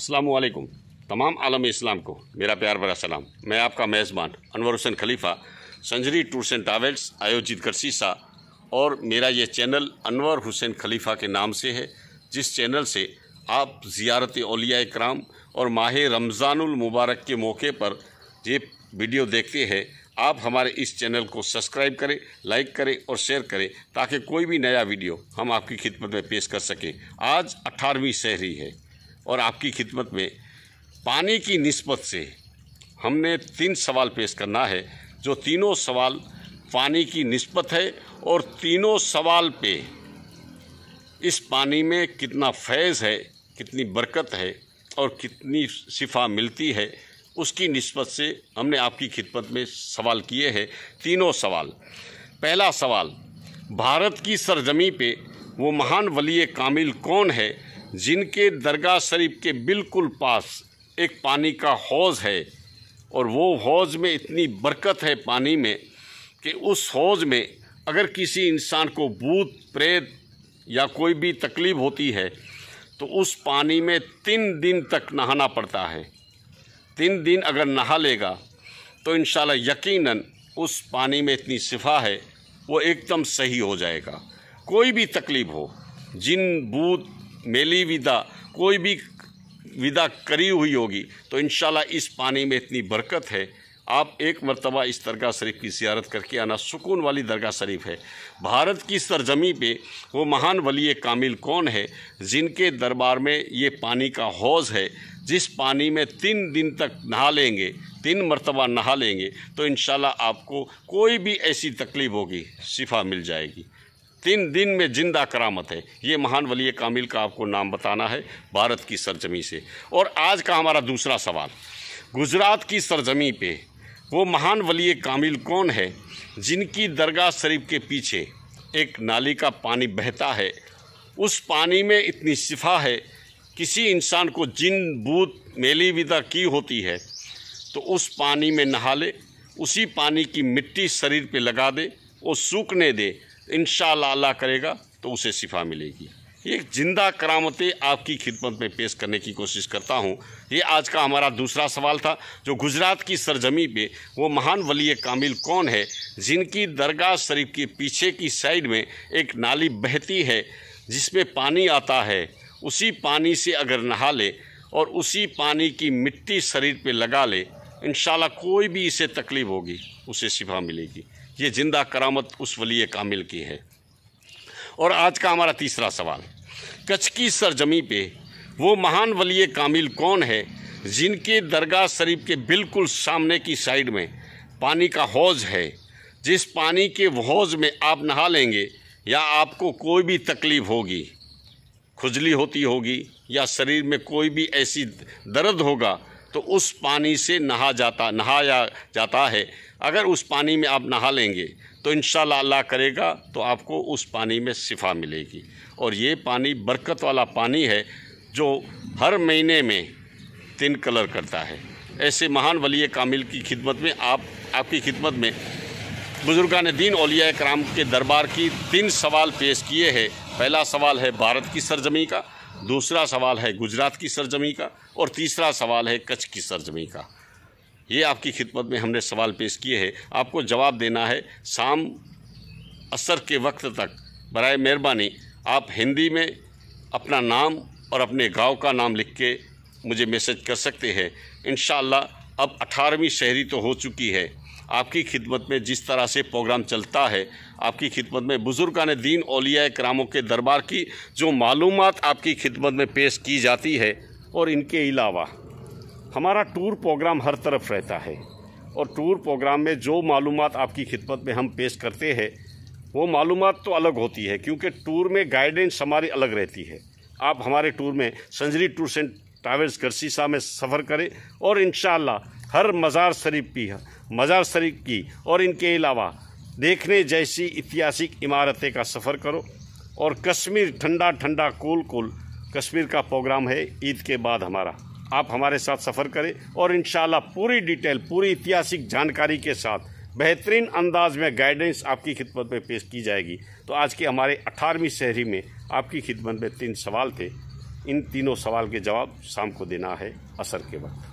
असलकुम तमाम आलम इस्लाम को मेरा प्यार भरा सलाम मैं आपका मेज़बान Anwar Hussain Khalifa Sanjari tours and travels आयोजित करसीसा और मेरा ये चैनल अनवर हुसैन खलीफा के नाम से है जिस चैनल से आप ज़ियारत अलिया कराम और माह रमज़ानमबारक के मौके पर ये वीडियो देखते हैं आप हमारे इस चैनल को सब्सक्राइब करें लाइक करें और शेयर करें ताकि कोई भी नया वीडियो हम आपकी खिदमत में पेश कर सकें आज अठारहवीं शहरी है और आपकी खिदमत में पानी की नस्बत से हमने तीन सवाल पेश करना है जो तीनों सवाल पानी की नस्बत है और तीनों सवाल पे इस पानी में कितना फैज़ है कितनी बरकत है और कितनी शिफा मिलती है उसकी नस्बत से हमने आपकी खिदमत में सवाल किए हैं तीनों सवाल पहला सवाल भारत की सरजमी पे वो महान वली कामिल कौन है जिनके दरगाह शरीफ के बिल्कुल पास एक पानी का हौज़ है और वो हौज़ में इतनी बरकत है पानी में कि उस हौज़ में अगर किसी इंसान को भूत प्रेत या कोई भी तकलीफ़ होती है तो उस पानी में तीन दिन तक नहाना पड़ता है तीन दिन अगर नहा लेगा तो इन यकीनन उस पानी में इतनी शिफा है वो एकदम सही हो जाएगा कोई भी तकलीफ़ हो जिन भूत मेली विदा कोई भी विदा करी हुई होगी तो इन इस पानी में इतनी बरकत है आप एक मरतबा इस दरगाह शरीफ की जियारत करके आना सुकून वाली दरगाह शरीफ है भारत की सरजमी पे वो महान वली कामिल कौन है जिनके दरबार में ये पानी का हौज़ है जिस पानी में तीन दिन तक नहा लेंगे तीन मरतबा नहा लेंगे तो इन आपको कोई भी ऐसी तकलीफ़ होगी शिफा मिल जाएगी तीन दिन में जिंदा करामत है ये महान वली कामिल का आपको नाम बताना है भारत की सरजमी से और आज का हमारा दूसरा सवाल गुजरात की सरजमी पे वो महान वली कामिल कौन है जिनकी दरगाह शरीफ के पीछे एक नाली का पानी बहता है उस पानी में इतनी शिफा है किसी इंसान को जिन भूत मेली विदा की होती है तो उस पानी में नहा ले उसी पानी की मिट्टी शरीर पे लगा दे और सूखने दे इन अल्लाह करेगा तो उसे शिफा मिलेगी ये जिंदा करामतें आपकी खिदमत में पेश करने की कोशिश करता हूँ ये आज का हमारा दूसरा सवाल था जो गुजरात की सरजमी पे वो महान वली कामिल कौन है जिनकी दरगाह शरीफ के पीछे की साइड में एक नाली बहती है जिसमें पानी आता है उसी पानी से अगर नहा ले और उसी पानी की मिट्टी शरीर पे लगा ले इन कोई भी इसे तकलीफ़ होगी उसे शिफा मिलेगी ये जिंदा करामत उस वली कामिल की है और आज का हमारा तीसरा सवाल कच्छ की सरजमी पे वो महान वली कामिल कौन है जिनके दरगाह शरीफ के बिल्कुल सामने की साइड में पानी का हौज है जिस पानी के हौज में आप नहा लेंगे या आपको कोई भी तकलीफ़ होगी खुजली होती होगी या शरीर में कोई भी ऐसी दर्द होगा तो उस पानी से नहा जाता नहाया जाता है अगर उस पानी में आप नहा लेंगे तो इन अल्लाह करेगा तो आपको उस पानी में शिफा मिलेगी और ये पानी बरकत वाला पानी है जो हर महीने में तीन कलर करता है ऐसे महान वली कामिल की खिदमत में आप आपकी खिदमत में बुजुर्गान दीन अलिया कराम के दरबार की तीन सवाल पेश किए हैं पहला सवाल है भारत की सरजमी का दूसरा सवाल है गुजरात की सरजमी का और तीसरा सवाल है कच्छ की सरजमी का ये आपकी खिदमत में हमने सवाल पेश किए हैं आपको जवाब देना है शाम असर के वक्त तक बरए मेहरबानी आप हिंदी में अपना नाम और अपने गांव का नाम लिख के मुझे मैसेज कर सकते हैं इन अब अठारहवीं शहरी तो हो चुकी है आपकी खिदमत में जिस तरह से प्रोग्राम चलता है आपकी खिदमत में बुज़ुर्गान दीन ओलिया करामों के दरबार की जो मालूम आपकी खिदमत में पेश की जाती है और इनके अलावा हमारा टूर प्रोग्राम हर तरफ रहता है और टूर प्रोग्राम में जो मालूम आपकी खिदमत में हम पेश करते हैं वो मालूम तो अलग होती है क्योंकि टूर में गाइडेंस हमारी अलग रहती है आप हमारे टूर में संजरी टूर्स एंड ट्रावल्स गर्सी में सफ़र करें और इन हर मज़ार शरीफ की मज़ार शरीफ की और इनके अलावा देखने जैसी ऐतिहासिक इमारतें का सफ़र करो और कश्मीर ठंडा ठंडा कूल कूल कश्मीर का प्रोग्राम है ईद के बाद हमारा आप हमारे साथ सफ़र करें और इन पूरी डिटेल पूरी ऐतिहासिक जानकारी के साथ बेहतरीन अंदाज में गाइडेंस आपकी खिदमत में पेश की जाएगी तो आज के हमारे अठारहवीं शहरी में आपकी खिदमत में तीन सवाल थे इन तीनों सवाल के जवाब शाम को देना है असर के वक्त